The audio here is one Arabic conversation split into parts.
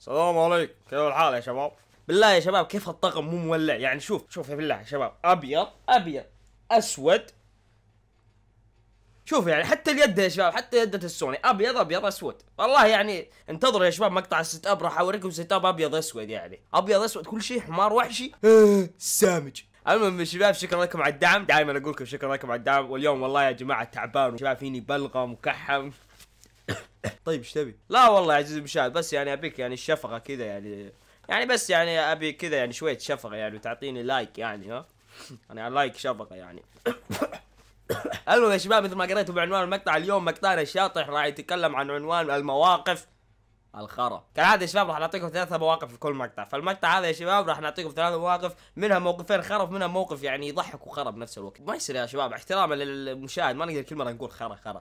السلام عليكم كيف الحال يا شباب بالله يا شباب كيف الطقم مو مولع يعني شوف شوف يا بالله يا شباب ابيض ابيض اسود شوف يعني حتى اليد يا شباب حتى يدة السوني ابيض ابيض اسود والله يعني انتظروا يا شباب مقطع السيت اب راح اوريكم سيت اب ابيض اسود يعني ابيض اسود كل شيء حمار وحشي آه، سامج المهم يا شباب شكرا لكم على الدعم دائما اقول لكم شكرا لكم على الدعم واليوم والله يا جماعه تعبان شباب فيني بلغم مكحم طيب ايش تبي؟ لا والله يا عزيزي المشاهد بس يعني ابيك يعني الشفقه كذا يعني يعني بس يعني ابي كذا يعني شويه شفقه يعني وتعطيني لايك يعني ها انا يعني لايك شفقه يعني المهم يا شباب مثل ما قريتوا بعنوان المقطع اليوم مقطعنا الشاطح راح يتكلم عن عنوان المواقف الخرا كالعاده يا شباب راح نعطيكم ثلاثة مواقف في كل مقطع فالمقطع هذا يا شباب راح نعطيكم ثلاثة مواقف منها موقفين خرف ومنها موقف يعني يضحك وخرب بنفس الوقت ما يصير يا شباب احتراما للمشاهد ما نقدر كل مره نقول خرا خرا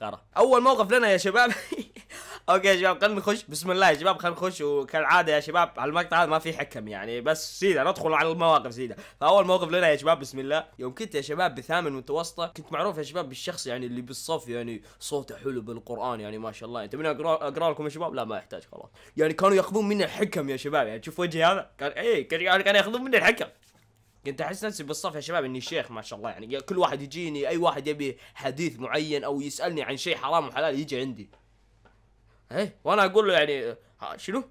خرا اول موقف لنا يا شباب اوكي يا شباب خلينا نخش بسم الله يا شباب خلينا نخش وكالعاده يا شباب على المقطع هذا ما في حكم يعني بس سيده ندخل على المواقف سيده فاول موقف لنا يا شباب بسم الله يوم كنت يا شباب بثامن متوسطه كنت معروف يا شباب بالشخص يعني اللي بالصف يعني صوته حلو بالقران يعني ما شاء الله انت من اقرا اقرا لكم يا شباب لا ما يحتاج خلاص يعني كانوا ياخذون مني الحكم يا شباب يعني تشوف وجهي هذا كان اي كان يعني كانوا ياخذون مني الحكم كنت احس نفسي بالصف يا شباب اني شيخ ما شاء الله يعني كل واحد يجيني اي واحد يبي حديث معين او يسالني عن شيء حرام وحلال يجي عندي ايه وانا اقول له يعني شنو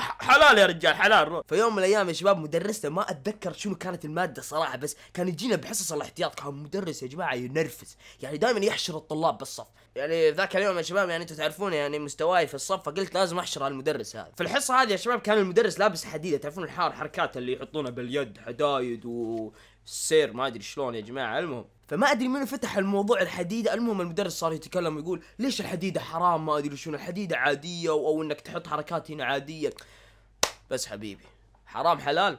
حلال يا رجال حلال روح في يوم من الايام يا شباب مدرسته ما اتذكر شنو كانت الماده صراحه بس كان يجينا بحصص الاحتياط كان مدرس يا جماعه ينرفز يعني دائما يحشر الطلاب بالصف يعني ذاك اليوم يا شباب يعني انتم تعرفون يعني مستواي في الصف فقلت لازم احشر المدرس هذا في الحصه هذه يا شباب كان المدرس لابس حديده تعرفون الحار حركات اللي يحطونها باليد حدايد و السير ما ادري شلون يا جماعه المهم فما ادري منو فتح الموضوع الحديده المهم المدرس صار يتكلم ويقول ليش الحديده حرام ما ادري شنو الحديده عاديه او انك تحط حركات هنا عاديه بس حبيبي حرام حلال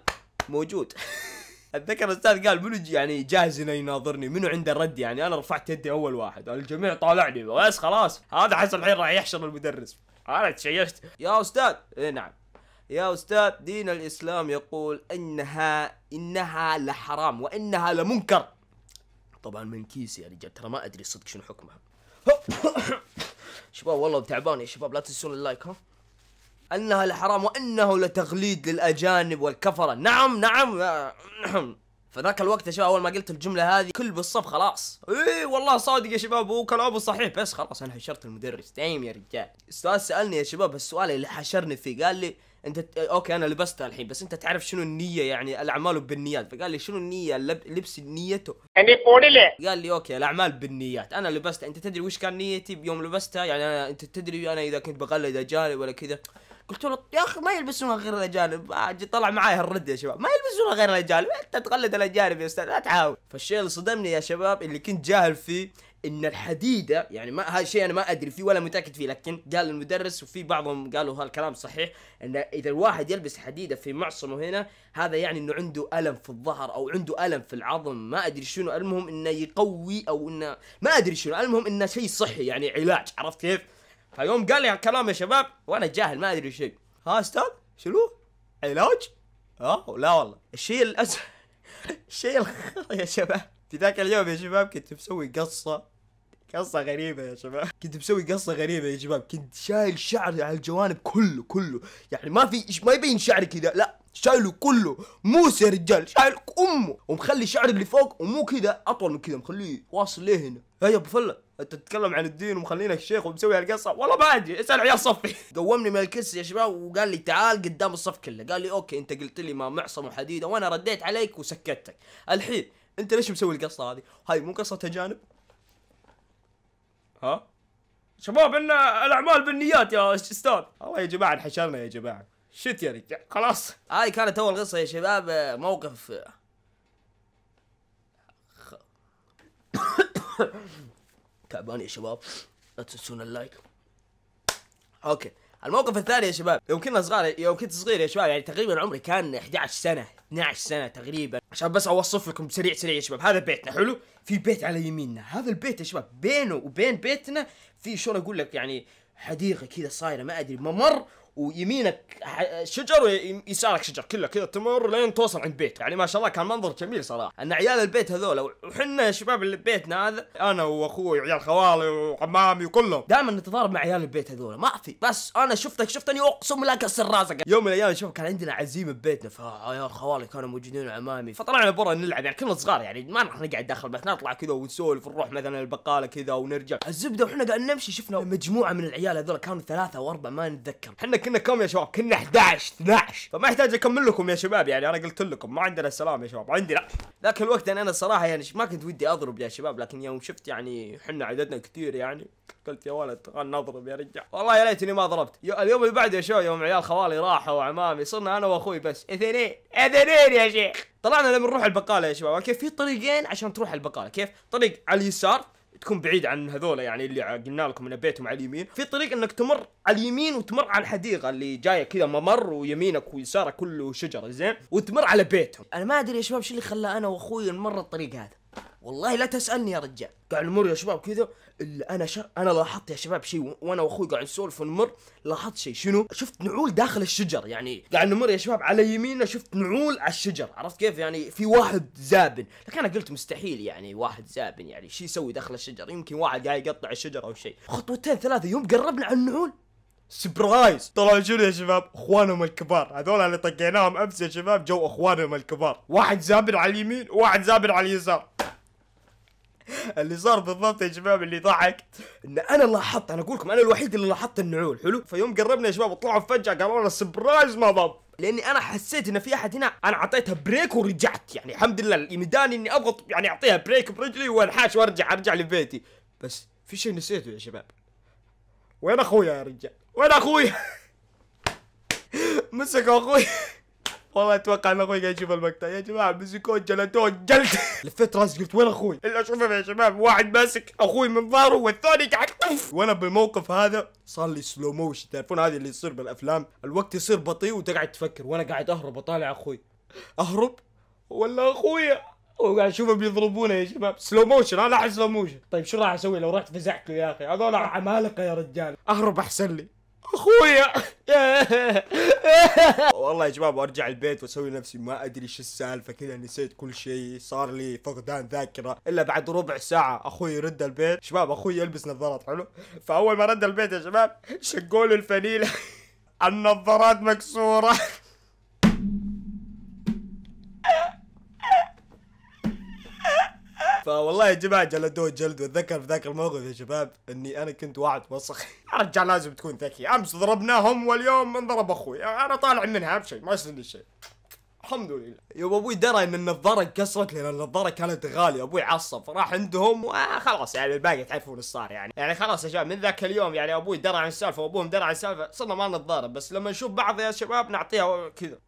موجود اتذكر الاستاذ قال منو يعني جاهز انه يناظرني منو عنده رد يعني انا رفعت يدي اول واحد الجميع طالعني بس خلاص هذا حسب الحين راح يحشر المدرس انا تشيشت يا استاذ اي نعم يا استاذ دين الاسلام يقول انها انها لحرام وانها لمنكر طبعا من كيسي يا رجال ترى ما ادري صدق شنو حكمها شباب والله تعبان يا شباب لا تنسون اللايك ها انها لحرام وانه لتغليد للاجانب والكفره نعم, نعم. فذاك الوقت يا شباب اول ما قلت الجمله هذه كل بالصف خلاص اي والله صادق يا شباب هو كلامه صحيح بس خلاص انا حشرت المدرس دايم يا رجال استاذ سالني يا شباب السؤال اللي حشرني فيه قال لي انت آه، اوكي انا لبستها الحين بس انت تعرف شنو النيه يعني الاعمال بالنيات فقال لي شنو النيه اللب... لبس نيته يعني قال لي اوكي الاعمال بالنيات انا لبستها انت تدري وش كان نيتي يوم لبستها يعني انا انت تدري انا اذا كنت بغلد اجانب ولا كذا قلت له يا اخي ما يلبسونها غير الاجانب اجي آه، طلع معاي الرد يا شباب ما يلبسونها غير الاجانب انت تقلد الاجانب يا استاذ لا تحاول فالشيء اللي صدمني يا شباب اللي كنت جاهل فيه ان الحديده يعني ما هذا الشيء انا ما ادري فيه ولا متاكد فيه لكن قال المدرس وفي بعضهم قالوا هالكلام صحيح ان اذا الواحد يلبس حديده في معصمه هنا هذا يعني انه عنده الم في الظهر او عنده الم في العظم ما ادري شنو المهم انه يقوي او انه ما ادري شنو المهم انه شيء صحي يعني علاج عرفت كيف؟ فيوم قال لي هالكلام يا شباب وانا جاهل ما ادري شيء ها استاذ شنو؟ علاج؟ اه لا والله الشيء الأس الشيء يا شباب في ذاك اليوم يا شباب كنت مسوي قصه قصه غريبه يا شباب كنت مسوي قصه غريبه يا شباب كنت شايل شعري على الجوانب كله كله يعني ما في ما يبين شعري كذا لا شايله كله موس يا رجال شايل امه ومخلي شعري اللي فوق ومو كذا اطول من كذا مخليه واصل ليه هنا يا ابو فله انت تتكلم عن الدين ومخلينك شيخ ومسوي هالقصه والله ما ادري اسال عيال صفي قومني من الكس يا شباب وقال لي تعال قدام الصف كله قال لي اوكي انت قلت لي ما معصم وحديده وانا رديت عليك وسكتتك الحين انت ليش مسوي القصه هذه هاي مو قصه تجانب ها شباب ان الاعمال بالنيات يا استاذ والله يا جماعه انحشرنا يا جماعه شت يا رجال خلاص هاي كانت اول قصه يا شباب موقف تعبان يا شباب لا تنسون اللايك اوكي الموقف الثاني يا شباب يوم كنا صغار يوم كنت صغير يا شباب يعني تقريبا عمري كان 11 سنه 12 سنه تقريبا عشان بس اوصف لكم سريع سريع يا شباب هذا بيتنا حلو في بيت على يميننا هذا البيت يا شباب بينه وبين بيتنا في شلون اقول لك يعني حديقه كذا صايره ما ادري ممر ويمينك شجر ويسارك شجر كله كذا تمر لين توصل عند بيت يعني ما شاء الله كان منظر جميل صراحه ان عيال البيت هذول وحنا شباب اللي ببيتنا هذا انا واخوي وعيال خوالي وعمامي وكلهم دائما نتضارب مع عيال البيت هذول ما في بس انا شفتك شفتني اقسم لا كسر راسك يوم من الايام شوف كان عندنا عزيمه ببيتنا فعيال خوالي كانوا موجودين وعمامي فطلعنا برا نلعب يعني كنا صغار يعني ما راح نقعد داخل بس نطلع كذا ونسولف ونروح مثلا البقاله كذا ونرجع الزبده واحنا قاعد نمشي شفنا مجموعه من العيال هذول كانوا ثلاثه واربعه ما نتذكر احنا كنا كم يا شباب كنا 11 12 فما احتاج اكمل لكم يا شباب يعني انا قلت لكم ما عندنا سلام يا شباب عندنا ذاك الوقت انا الصراحه يعني ما كنت ودي اضرب يا شباب لكن يوم شفت يعني احنا عددنا كثير يعني قلت يا ولد خلنا نضرب يا رجال والله يا ليتني ما ضربت اليوم اللي بعده يا شباب يوم عيال خوالي راحوا وعمامي صرنا انا واخوي بس اثنين اثنين يا شيخ طلعنا لما نروح البقاله يا شباب اوكي في طريقين عشان تروح البقاله كيف طريق على اليسار تكون بعيد عن هذولا يعني اللي قلنا لكم ان بيتهم على اليمين في طريق انك تمر على اليمين وتمر على الحديقه اللي جايه كذا ممر ويمينك ويسارك كله شجره زين وتمر على بيتهم انا ما ادري يا شباب شو اللي خلى انا واخوي نمر الطريق هذا والله لا تسالني يا رجال قاعد نمر يا شباب كذا اللي انا شا... انا لاحظت يا شباب شيء وانا واخوي قاعد نسولف ونمر لاحظت شيء شنو شفت نعول داخل الشجر يعني قاعد نمر يا شباب على يميننا شفت نعول على الشجر عرفت كيف يعني في واحد زابن لكن انا قلت مستحيل يعني واحد زابن يعني شو يسوي داخل الشجر يمكن واحد قاعد يقطع الشجر او شيء خطوتين ثلاثه يوم قربنا على النعول سبرايز طلعوا شنو يا شباب اخوانهم الكبار هذول اللي طقيناهم امس يا شباب جو اخوانهم الكبار واحد زابر على اليمين وواحد زابر على اليسار اللي صار بالضبط يا شباب اللي ضحك ان انا لاحظت انا اقول لكم انا الوحيد اللي لاحظت النعول حلو فيوم قربنا يا شباب وطلعوا فجاه قالوا لنا سبرايز ما ضب لاني انا حسيت ان في احد هنا انا اعطيتها بريك ورجعت يعني الحمد لله ميداني اني اضغط يعني اعطيها بريك برجلي وانحاش وارجع ارجع لبيتي بس في شيء نسيته يا شباب وين اخويا يا رجال وين اخويا مسكوا اخويا والله اتوقع ان اخوي قاعد يشوف المقطع يا جماعه مسكوه جلدوه جلد لفيت راسي قلت وين اخوي؟ الا اشوفه يا شباب واحد ماسك اخوي من ظهره والثاني قاعد طف وانا بالموقف هذا صار لي سلو موشن تعرفون هذه اللي يصير بالافلام الوقت يصير بطيء وانت قاعد تفكر وانا قاعد اهرب اطالع اخوي اهرب ولا اخويا وقاعد اشوفهم بيضربونه يا شباب سلو موشن انا احس سلو موشن طيب شو راح اسوي لو رحت فزعته يا اخي هذول عمالقه يا رجال اهرب احسن لي اخويا والله يا شباب ارجع البيت واسوي نفسي ما ادري شو السالفه كذا نسيت كل شيء صار لي فقدان ذاكره الا بعد ربع ساعه اخوي رد البيت شباب اخوي يلبس نظارات حلو فاول ما رد البيت يا شباب شقوا له الفنيله النظارات مكسوره فوالله يا جماعه جلدوه جلد واتذكر في ذاك الموقف يا شباب اني انا كنت واحد وسخ يا رجال لازم تكون ذكي امس ضربناهم واليوم انضرب اخوي انا طالع منها بشيء ما يصير لي شيء الحمد لله يوم ابوي درى ان النظاره انكسرت لان النظاره كانت غاليه ابوي عصب راح عندهم وخلاص آه، يعني الباقي تعرفون ايش صار يعني يعني خلاص يا شباب من ذاك اليوم يعني ابوي درى عن السالفه وابوهم درى عن السالفه صرنا ما نتضارب بس لما نشوف بعض يا شباب نعطيها كذا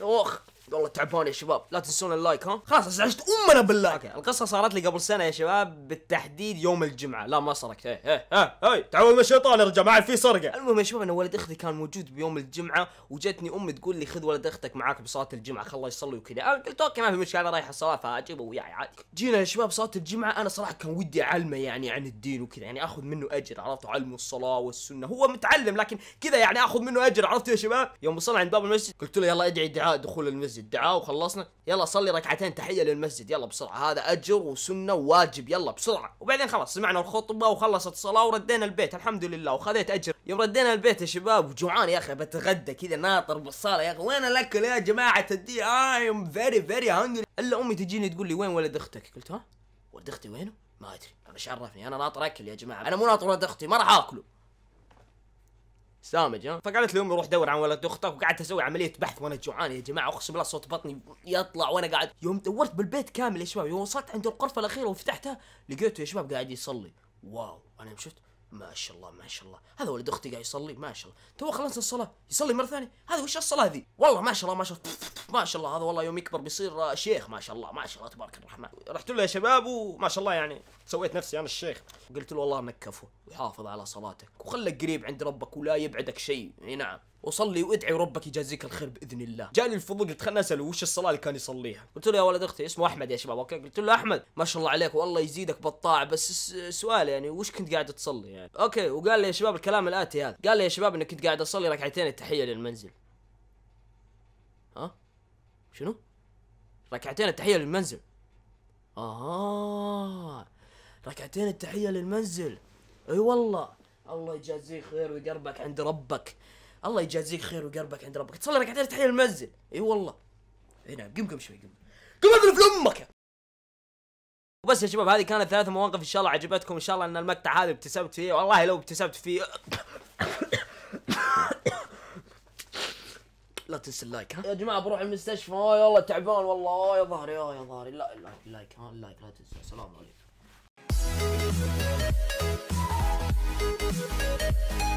اوخ والله تعبان يا شباب لا تنسون اللايك ها خلاص ازعجت امنا بالله اوكي القصه صارت لي قبل سنه يا شباب بالتحديد يوم الجمعه لا ما سرقت هي هي هي, هي. تعاون من الشيطان ارجع ما عاد في سرقه المهم يا شباب ان ولد اختي كان موجود بيوم الجمعه وجتني امي تقول لي خذ ولد اختك معاك بصلاه الجمعه خله يصلي وكذا قلت اوكي ما في مشكله انا رايح الصلاه فاجيبه وياي عادي جينا يا شباب صلاه الجمعه انا صراحه كان ودي اعلمه يعني عن الدين وكذا يعني اخذ منه اجر عرفت علمه الصلاه والسنه هو متعلم لكن كذا يعني اخذ منه اجر عرفت يا شباب يوم وصلنا عند باب المسجد قلت له يلا ادعي دعاء دخول المسجد المسجد دعاء وخلصنا يلا صلي ركعتين تحيه للمسجد يلا بسرعه هذا اجر وسنه وواجب يلا بسرعه وبعدين خلاص سمعنا الخطبه وخلصت الصلاه وردينا البيت الحمد لله وخذيت اجر يوم ردينا البيت يا شباب وجوعان يا اخي بتغدى كذا ناطر بالصاله يا اخي وين الاكل يا جماعه تدي اي ام فيري فيري هانجري الا امي تجيني تقول لي وين ولد اختك قلت ها ولد اختي وينه ما ادري انا ايش انا ناطر اكل يا جماعه انا مو ناطر ولد اختي ما راح اكله سامج ها فقالت لي امي روح دور عن ولد اختك وقعدت اسوي عمليه بحث وانا جوعان يا جماعه اقسم بالله صوت بطني يطلع وانا قاعد يوم دورت بالبيت كامل يا شباب يوم وصلت عند الغرفه الاخيره وفتحتها لقيته يا شباب قاعد يصلي واو انا شفت ما شاء الله ما شاء الله هذا ولد اختي قاعد يصلي ما شاء الله تو خلصنا الصلاه يصلي مره ثانيه هذا وش الصلاه ذي والله ما شاء الله ما شاء الله ما شاء الله هذا والله يوم يكبر بيصير آه، شيخ ما شاء الله ما شاء الله تبارك الرحمن رحت له يا شباب وما شاء الله يعني سويت نفسي انا الشيخ قلت له والله انك كفو وحافظ على صلاتك وخلك قريب عند ربك ولا يبعدك شيء اي نعم وصلي وادعي وربك يجازيك الخير باذن الله جاني الفضول قلت خلنا اساله وش الصلاه اللي كان يصليها قلت له يا ولد اختي اسمه احمد يا شباب اوكي قلت له احمد ما شاء الله عليك والله يزيدك بالطاعه بس سؤال يعني وش كنت قاعد تصلي يعني اوكي وقال لي يا شباب الكلام الاتي هذا قال لي يا شباب انك كنت قاعد اصلي ركعتين التحيه للمنزل ها شنو؟ ركعتين التحية للمنزل آه ركعتين التحية للمنزل اي والله الله يجازيك خير ويقربك عند ربك الله يجازيك خير ويقربك عند ربك تصلي ركعتين التحية للمنزل اي والله اي نعم قم قم شوي قم قم اذلف لامك وبس يا شباب هذه كانت ثلاث مواقف ان شاء الله عجبتكم ان شاء الله ان المقطع هذا ابتسمت فيه والله لو ابتسمت فيه لا تنسى اللايك ها يا جماعه بروح المستشفى اه والله تعبان والله آه، يا ظهري اه يا ظهري لا اللايك اللايك ها اللايك لا تنسى السلام عليكم